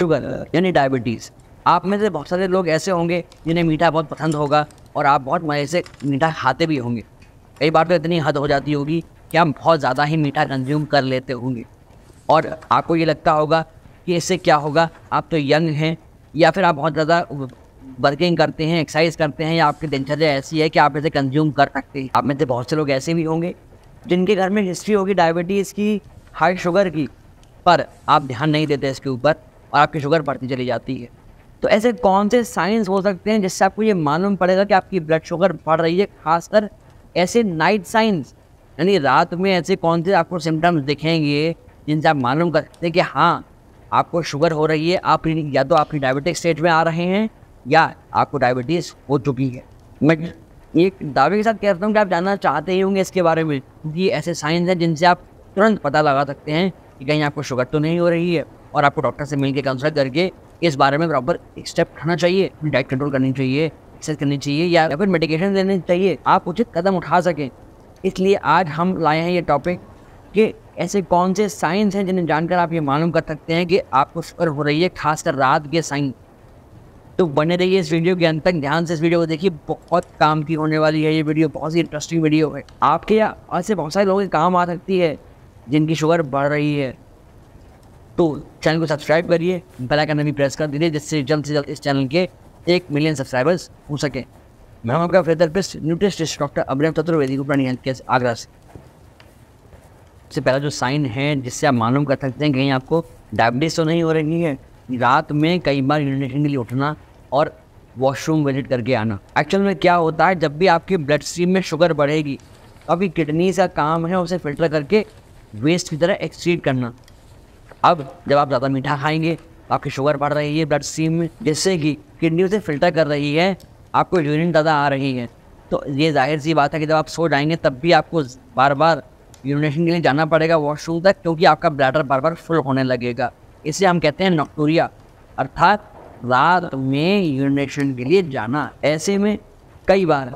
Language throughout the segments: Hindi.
शुगर यानी डायबिटीज़ आप में से बहुत सारे लोग ऐसे होंगे जिन्हें मीठा बहुत पसंद होगा और आप बहुत मज़े से मीठा खाते भी होंगे कई बार तो इतनी हद हो जाती होगी कि आप बहुत ज़्यादा ही मीठा कंज्यूम कर लेते होंगे और आपको ये लगता होगा कि इससे क्या होगा आप तो यंग हैं या फिर आप बहुत ज़्यादा वर्किंग करते हैं एक्सरसाइज करते हैं या आपकी दिनचर्या ऐसी है कि आप इसे कंज्यूम कर सकते हैं आप में से बहुत से लोग ऐसे भी होंगे जिनके घर में हिस्ट्री होगी डायबिटीज़ की हाई शुगर की पर आप ध्यान नहीं देते इसके ऊपर और आपकी शुगर बढ़ती चली जाती है तो ऐसे कौन से साइंस हो सकते हैं जिससे आपको ये मालूम पड़ेगा कि आपकी ब्लड शुगर बढ़ रही है खासकर ऐसे नाइट साइंस यानी रात में ऐसे कौन से आपको सिम्टम्स दिखेंगे जिनसे आप मालूम कर सकते हैं कि हाँ आपको शुगर हो रही है आप या तो आपकी डायबिटिक स्टेज में आ रहे हैं या आपको डायबिटीज़ हो चुकी है मैं एक दावे के साथ कहता हूँ कि आप जानना चाहते ही होंगे इसके बारे में ये ऐसे साइंस हैं जिनसे आप तुरंत पता लगा सकते हैं कि कहीं आपको शुगर तो नहीं हो रही है और आपको डॉक्टर से मिल के कंसल्ट करके इस बारे में प्रॉपर स्टेप उठाना चाहिए डाइट कंट्रोल करनी चाहिए एक्सरसाइज करनी चाहिए या फिर मेडिकेशन देने चाहिए आप उचित कदम उठा सकें इसलिए आज हम लाए हैं ये टॉपिक कि ऐसे कौन से साइंस हैं जिन्हें जानकर आप ये मालूम कर सकते हैं कि आपको शुगर हो रही है खासकर रात के साइन तो बने रहिए इस वीडियो के अंत तक ध्यान से इस वीडियो को देखिए बहुत काम की होने वाली है ये वीडियो बहुत ही इंटरेस्टिंग वीडियो है आपके या ऐसे बहुत सारे लोगों के काम आ सकती है जिनकी शुगर बढ़ रही है तो चैनल को सब्सक्राइब करिए बेल आइकन भी प्रेस कर दीजिए जिससे जल्द से जल्द इस चैनल के एक मिलियन सब्सक्राइबर्स हो सकें मैं हूं आपका physiotherapist nutritionist doctor Abhinav Chaturvedi Prani health care Agra से सबसे पहला जो साइन है जिससे आप मालूम कर सकते हैं कहीं आपको डायबिटीज़ तो नहीं हो रही है रात में कई बार यूरिनेशन के लिए उठना और वॉशरूम विजिट करके आना एक्चुअल में क्या होता है जब भी आपके ब्लड स्ट्रीम में शुगर बढ़ेगी तो आपकी किडनीज का काम है उसे फिल्टर करके वेस्ट की तरह एक्सट्रीट करना अब जब आप ज़्यादा मीठा खाएंगे आपकी शुगर बढ़ रही है ब्लड स्ट्रीम में जिससे कि किडनी उसे फ़िल्टर कर रही है आपको यूरिन ज़्यादा आ रही है तो ये जाहिर सी बात है कि जब आप सो जाएंगे तब भी आपको बार बार यूरिनेशन के लिए जाना पड़ेगा वॉशरूम तक क्योंकि आपका ब्लैडर बार बार फुल होने लगेगा इसे हम कहते हैं नोक्टूरिया अर्थात रात में यूरिनेशन के लिए जाना ऐसे में कई बार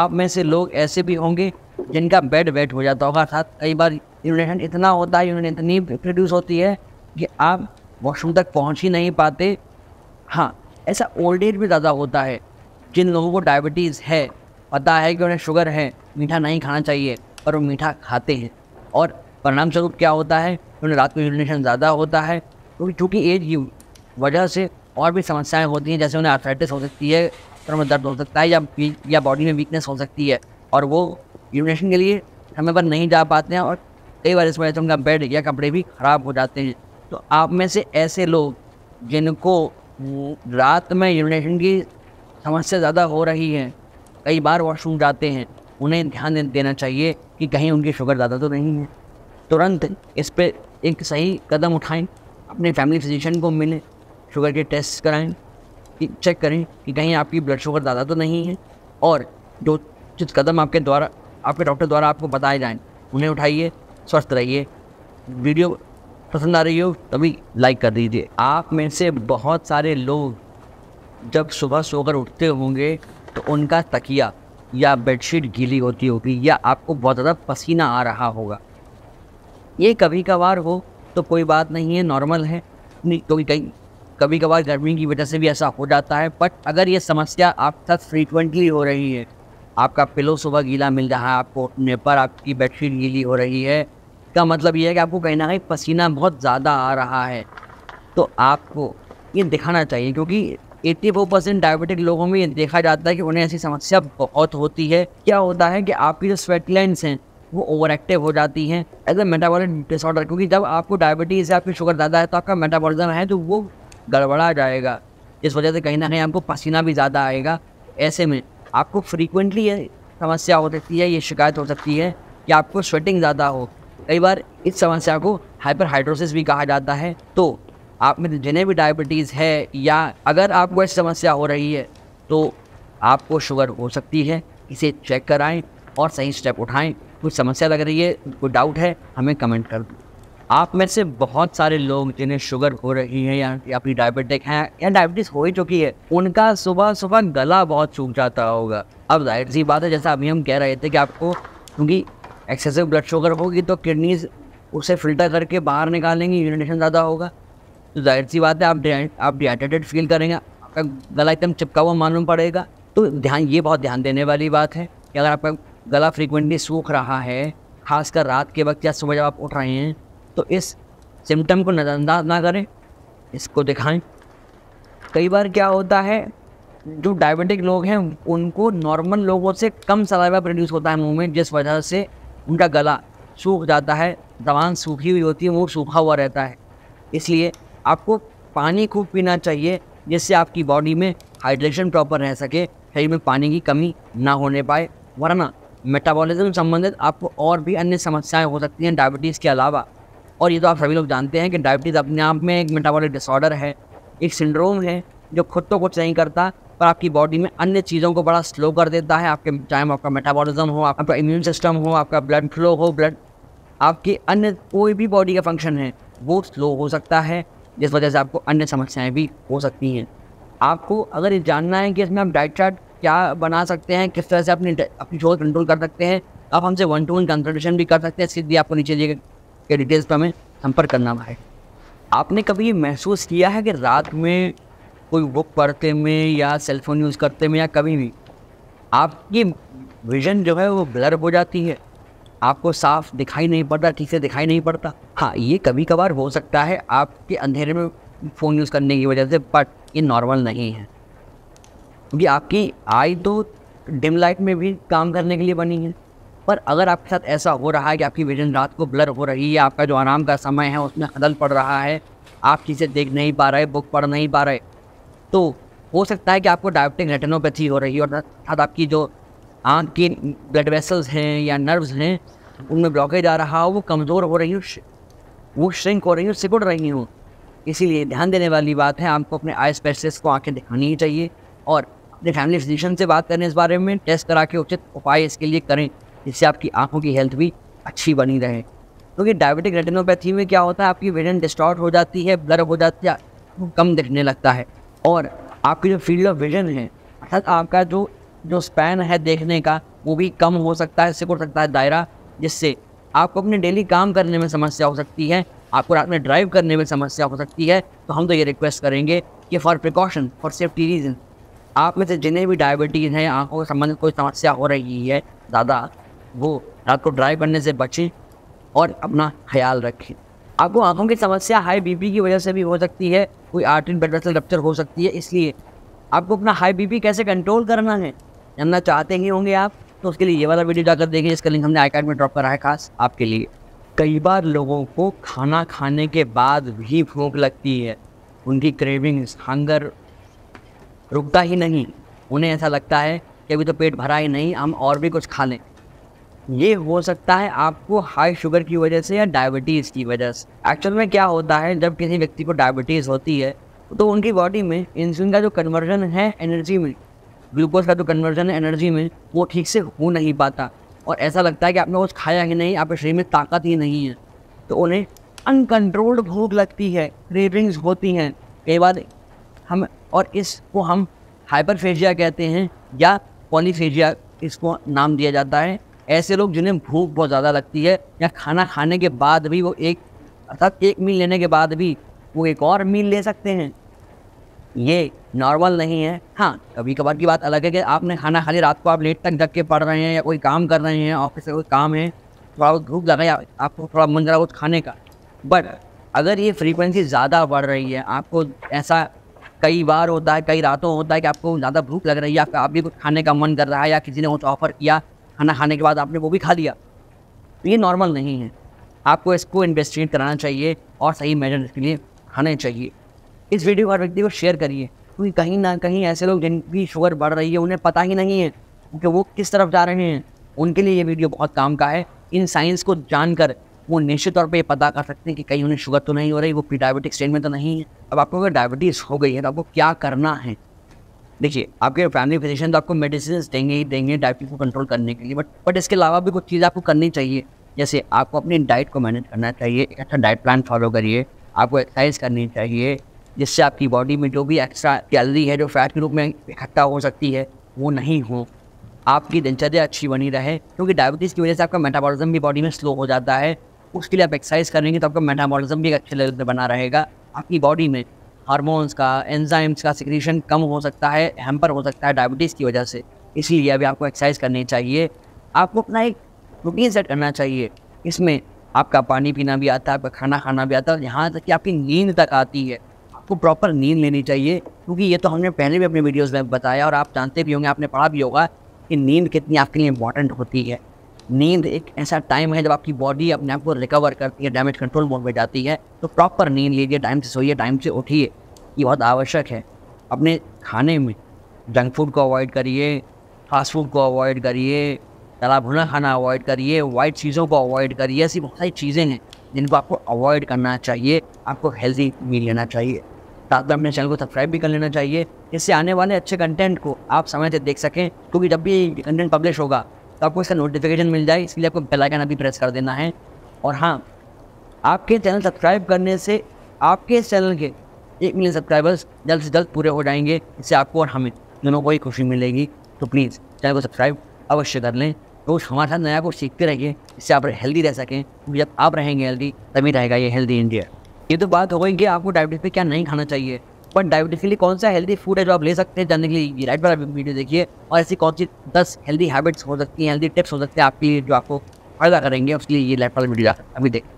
आप में से लोग ऐसे भी होंगे जिनका बेड वेट हो जाता होगा अर्थात कई बार यूरिनेशन इतना होता है यूरिन इतनी प्रोड्यूस होती है कि आप वॉशरूम तक पहुंच ही नहीं पाते हाँ ऐसा ओल्ड एज भी ज़्यादा होता है जिन लोगों को डायबिटीज़ है पता है कि उन्हें शुगर है मीठा नहीं खाना चाहिए पर वो मीठा खाते हैं और परिणाम स्वरूप क्या होता है उन्हें रात को यूरिनेशन ज़्यादा होता है क्योंकि तो चूँकि एज की वजह से और भी समस्याएं होती हैं जैसे उन्हें आर्थराइटिस हो सकती है सर में दर्द हो सकता है या या बॉडी में वीकनेस हो सकती है और वो यूरिनेशन के लिए समय पर नहीं जा पाते हैं और कई बार इस वजह से उनका बेड या कपड़े भी ख़राब हो जाते हैं तो आप में से ऐसे लोग जिनको रात में यूरिनेशन की समस्या ज़्यादा हो रही है कई बार वॉशरूम जाते हैं उन्हें ध्यान देना चाहिए कि कहीं उनकी शुगर ज़्यादा तो नहीं है तुरंत इस पर एक सही कदम उठाएं अपने फैमिली फिजिशियन को मिलें शुगर के टेस्ट कराएं कि चेक करें कि कहीं आपकी ब्लड शुगर ज़्यादा तो नहीं है और जो जिस कदम आपके द्वारा आपके डॉक्टर द्वारा आपको बताए जाएँ उन्हें उठाइए स्वस्थ रहिए वीडियो पसंद आ रही हो तभी लाइक कर दीजिए आप में से बहुत सारे लोग जब सुबह सोकर उठते होंगे तो उनका तकिया या बेडशीट गीली होती होगी या आपको बहुत ज़्यादा पसीना आ रहा होगा ये कभी कभार हो तो कोई बात नहीं है नॉर्मल है नहीं तो कहीं कभी कभार गर्मी की वजह से भी ऐसा हो जाता है बट अगर ये समस्या आपके साथ फ्रीक्वेंटली हो रही है आपका पिलो सुबह गीला मिल रहा है आपको उठने पर आपकी बेडशीट गीली हो रही है इसका मतलब ये है कि आपको कहीं ना कहीं पसीना बहुत ज़्यादा आ रहा है तो आपको ये दिखाना चाहिए क्योंकि 84 परसेंट डायबिटिक लोगों में ये देखा जाता है कि उन्हें ऐसी समस्या बहुत होती है क्या होता है कि आपकी जो स्वेट हैं वो ओवर एक्टिव हो जाती हैं एज ए मेटाबॉलिक डिसऑर्डर क्योंकि जब आपको डायबिटीज़ है आपकी शुगर ज़्यादा है तो आपका मेटाबॉलिज्म है तो वो गड़बड़ा जाएगा इस वजह से कहीं ना कहीं आपको पसीना भी ज़्यादा आएगा ऐसे में आपको फ्रीक्वेंटली ये समस्या हो सकती है ये शिकायत हो सकती है कि आपको स्वेटिंग ज़्यादा हो कई बार इस समस्या को हाइपर हाइड्रोसिस भी कहा जाता है तो आप में जिन्हें भी डायबिटीज़ है या अगर आपको ऐसी समस्या हो रही है तो आपको शुगर हो सकती है इसे चेक कराएं और सही स्टेप उठाएं कोई समस्या लग रही है कोई डाउट है हमें कमेंट कर दें आप में से बहुत सारे लोग जिन्हें शुगर हो रही है या अपनी डायबिटिक हैं या डायबिटीज़ हो ही चुकी है उनका सुबह सुबह गला बहुत सूख जाता होगा अब जाहिर सी बात है जैसा अभी हम कह रहे थे कि आपको क्योंकि एक्सेसिव ब्लड शुगर होगी तो किडनीज उसे फिल्टर करके बाहर निकालेंगी यूरिनेशन ज़्यादा होगा तो जाहिर सी बात है आप आप डिहाइड्रेटेड फील करेंगे आपका गला एकदम चिपका हुआ मालूम पड़ेगा तो ध्यान ये बहुत ध्यान देने वाली बात है कि अगर आपका गला फ्रीक्वेंटली सूख रहा है खासकर रात के वक्त या सुबह जब आप उठ रहे हैं तो इस सिम्टम को नज़रअंदाज ना करें इसको दिखाएं कई बार क्या होता है जो डायबिटिक लोग हैं उनको नॉर्मल लोगों से कम सलाइवा प्रोड्यूस होता है मुंह में जिस वजह से उनका गला सूख जाता है जबान सूखी हुई होती है वो सूखा हुआ रहता है इसलिए आपको पानी खूब पीना चाहिए जिससे आपकी बॉडी में हाइड्रेशन प्रॉपर रह सके शरीर में पानी की कमी ना होने पाए वरना मेटाबॉलिज्म संबंधित आपको और भी अन्य समस्याएं हो सकती हैं डायबिटीज़ के अलावा और ये तो आप सभी लोग जानते हैं कि डायबिटीज़ अपने आप में एक मेटाबॉलिक डिसऑर्डर है एक सिंड्रोम है जो खुद तो कुछ नहीं करता और आपकी बॉडी में अन्य चीज़ों को बड़ा स्लो कर देता है आपके टाइम आपका मेटाबॉलिज्म हो आपका इम्यून सिस्टम हो आपका ब्लड फ्लो हो ब्लड आपकी अन्य कोई भी बॉडी का फंक्शन है वो स्लो हो सकता है जिस वजह से आपको अन्य समस्याएं भी हो सकती हैं आपको अगर ये जानना है कि इसमें आप डाइट चार्ट क्या बना सकते हैं किस तरह से अपनी अपनी शोर कंट्रोल कर सकते हैं आप हमसे वन टू वन कंसल्टेशन भी कर सकते हैं सीधे आपको नीचे दिए के डिटेल्स पर हमें संपर्क करना है आपने कभी ये महसूस किया है कि रात में कोई बुक पढ़ते में या सेलफोन यूज़ करते में या कभी भी आपकी विजन जो है वो ब्लर हो जाती है आपको साफ दिखाई नहीं पड़ता ठीक से दिखाई नहीं पड़ता हाँ ये कभी कभार हो सकता है आपके अंधेरे में फ़ोन यूज़ करने की वजह से बट ये नॉर्मल नहीं है क्योंकि आपकी आई तो डिम लाइट में भी काम करने के लिए बनी है पर अगर आपके साथ ऐसा हो रहा है कि आपकी विजन रात को ब्लर हो रही है आपका जो आराम का समय है उसमें खदल पड़ रहा है आप चीज़ें देख नहीं पा रहे बुक पढ़ नहीं पा रहे तो हो सकता है कि आपको डायबिटिक रेटिनोपैथी हो रही हो अर्थात आपकी जो आँख की ब्लड वेसल्स हैं या नर्व्स हैं उनमें ब्लॉकेज आ रहा हो वो कमज़ोर हो रही हो वो श्रिंक हो रही हो सिकुड़ रही हो इसीलिए ध्यान देने वाली बात है आपको अपने आई स्पेशलिस्ट को आँखें दिखानी ही चाहिए और अपने फैमिली फिजिशियन से बात करें इस बारे में टेस्ट करा के उचित उपाय इसके लिए करें जिससे आपकी आँखों की हेल्थ भी अच्छी बनी रहे क्योंकि तो डायबिटिक रेटिनोपैथी में क्या होता है आपकी विजन डिस्टॉर्ट हो जाती है ब्लर हो जाती है कम दिखने लगता है और आपकी जो फील्ड ऑफ विजन है अर्थात आपका जो जो स्पैन है देखने का वो भी कम हो सकता है सिकुड़ सकता है दायरा जिससे आपको अपने डेली काम करने में समस्या हो सकती है आपको रात में ड्राइव करने में समस्या हो सकती है तो हम तो ये रिक्वेस्ट करेंगे कि for precaution for safety reason आप में से जिन्हें भी डायबिटीज़ हैं आँखों के संबंधित कोई समस्या हो रही है ज़्यादा वो रात को ड्राइव करने से बचें और अपना ख्याल रखें आपको आंखों की समस्या हाई बीपी की वजह से भी हो सकती है कोई आर्टिन ब्लड वेसल रप्चर हो सकती है इसलिए आपको अपना हाई बीपी कैसे कंट्रोल करना है जानना चाहते ही होंगे आप तो उसके लिए ये वाला वीडियो जाकर देखिए इसका लिंक हमने आई कार्ड में ड्रॉप करा है खास आपके लिए कई बार लोगों को खाना खाने के बाद भी भूख लगती है उनकी क्रेविंग्स हंगर रुकता ही नहीं उन्हें ऐसा लगता है कि अभी तो पेट भरा ही नहीं हम और भी कुछ खा लें ये हो सकता है आपको हाई शुगर की वजह से या डायबिटीज़ की वजह से एक्चुअल में क्या होता है जब किसी व्यक्ति को डायबिटीज़ होती है तो उनकी बॉडी में इंसुलिन का जो कन्वर्जन है एनर्जी में ग्लूकोज का जो कन्वर्जन है एनर्जी में वो ठीक से हो नहीं पाता और ऐसा लगता है कि आपने कुछ खाया ही नहीं आपके शरीर में ताकत ही नहीं है तो उन्हें अनकंट्रोल्ड भूख लगती है क्रेविंग्स होती हैं कई बार हम और इसको हम हाइपरफेजिया कहते हैं या पॉलीफेजिया इसको नाम दिया जाता है ऐसे लोग जिन्हें भूख बहुत ज़्यादा लगती है या खाना खाने के बाद भी वो एक अर्थात एक मील लेने के बाद भी वो एक और मील ले सकते हैं ये नॉर्मल नहीं है हाँ कभी कभार की बात अलग है कि आपने खाना खा लिया रात को आप लेट तक धक के पढ़ रहे हैं या कोई काम कर रहे हैं ऑफिस का कोई काम है थोड़ा बहुत भूख लगा आपको थोड़ा मन ज़रा कुछ खाने का बट अगर ये फ्रीक्वेंसी ज़्यादा बढ़ रही है आपको ऐसा कई बार होता है कई रातों होता है कि आपको ज़्यादा भूख लग रही है आपका आप भी कुछ खाने का मन कर रहा है या किसी ने कुछ ऑफ़र किया खाना खाने के बाद आपने वो भी खा लिया तो ये नॉर्मल नहीं है आपको इसको इन्वेस्टिगेट कराना चाहिए और सही मेजर के लिए खाने चाहिए इस वीडियो को हर व्यक्ति को शेयर करिए क्योंकि कहीं ना कहीं ऐसे लोग जिनकी शुगर बढ़ रही है उन्हें पता ही नहीं है कि वो किस तरफ जा रहे हैं उनके लिए ये वीडियो बहुत काम का है इन साइंस को जानकर वो निश्चित तौर पर पता कर सकते हैं कि कहीं उन्हें शुगर तो नहीं हो रही वो प्री डायबिटिक स्टेट में तो नहीं है अब आपको अगर डायबिटीज़ हो गई है तो आपको क्या करना है देखिए आपके फैमिली फिजिशियन तो आपको मेडिसिन देंगे ही देंगे डायबिटीज़ को कंट्रोल करने के लिए बट बट इसके अलावा भी कुछ चीज़ आपको करनी चाहिए जैसे आपको अपनी डाइट को मैनेज करना चाहिए एक अच्छा डाइट प्लान फॉलो करिए आपको एक्सरसाइज करनी चाहिए जिससे आपकी बॉडी में जो भी एक्स्ट्रा कैलरी है जो फैट के रूप में इकट्ठा हो सकती है वो नहीं हो आपकी दिनचर्या अच्छी बनी रहे क्योंकि डायबिटीज़ की वजह से आपका मेटाबॉलिज्म भी बॉडी में स्लो हो जाता है उसके लिए आप एक्सरसाइज करेंगे तो आपका मेटाबॉलिज्म भी एक अच्छे लेवल पर बना रहेगा आपकी बॉडी में हार्मोन्स का एंजाइम्स का सिक्रीशन कम हो सकता है हैम्पर हो सकता है डायबिटीज़ की वजह से इसीलिए अभी आपको एक्सरसाइज करनी चाहिए आपको अपना एक रूटीन सेट करना चाहिए इसमें आपका पानी पीना भी आता है आपका खाना खाना भी आता है यहाँ तक कि आपकी नींद तक आती है आपको प्रॉपर नींद लेनी चाहिए क्योंकि ये तो हमने पहले भी अपने वीडियोज़ में बताया और आप जानते भी होंगे आपने पढ़ा भी होगा कि नींद कितनी आपके लिए इंपॉर्टेंट होती है नींद एक ऐसा टाइम है जब आपकी बॉडी अपने आप को रिकवर करती है डैमेज कंट्रोल मोड में जाती है तो प्रॉपर नींद लीजिए टाइम से सोइए टाइम से उठिए ये बहुत आवश्यक है अपने खाने में जंक फूड को अवॉइड करिए फास्ट फूड को अवॉइड करिए तला भुना खाना अवॉइड करिए वाइट चीज़ों को अवॉइड करिए ऐसी बहुत सारी चीज़ें हैं जिनको आपको अवॉइड करना चाहिए आपको हेल्दी मील लेना चाहिए साथ में अपने चैनल को सब्सक्राइब भी कर लेना चाहिए इससे आने वाले अच्छे कंटेंट को आप समय से देख सकें क्योंकि जब भी कंटेंट पब्लिश होगा तो आपको इसका नोटिफिकेशन मिल जाए इसलिए आपको बेल आइकन अभी प्रेस कर देना है और हाँ आपके चैनल सब्सक्राइब करने से आपके चैनल के एक मिलियन सब्सक्राइबर्स जल्द से जल्द पूरे हो जाएंगे इससे आपको और हमें दोनों को ही खुशी मिलेगी तो प्लीज़ चैनल को सब्सक्राइब अवश्य कर लें रोज़ तो हमारे साथ नया कुछ सीखते रहिए इससे आप हेल्दी रह सकें क्योंकि जब आप रहेंगे हेल्दी तभी रहेगा ये हेल्दी इंडिया ये तो बात हो गई कि आपको डायबिटीज़ पे क्या नहीं खाना चाहिए बट डायबिटिकली कौन सा हेल्दी फूड है जो आप ले सकते हैं जानने के लिए राइट वाला वीडियो देखिए और ऐसी कौन सी दस हेल्दी हैबिट्स हो सकती हैं हेल्दी टिप्स हो सकते हैं आपके लिए जो आपको फायदा करेंगे उसके लिए ये लाइट वाला वीडियो अभी देखें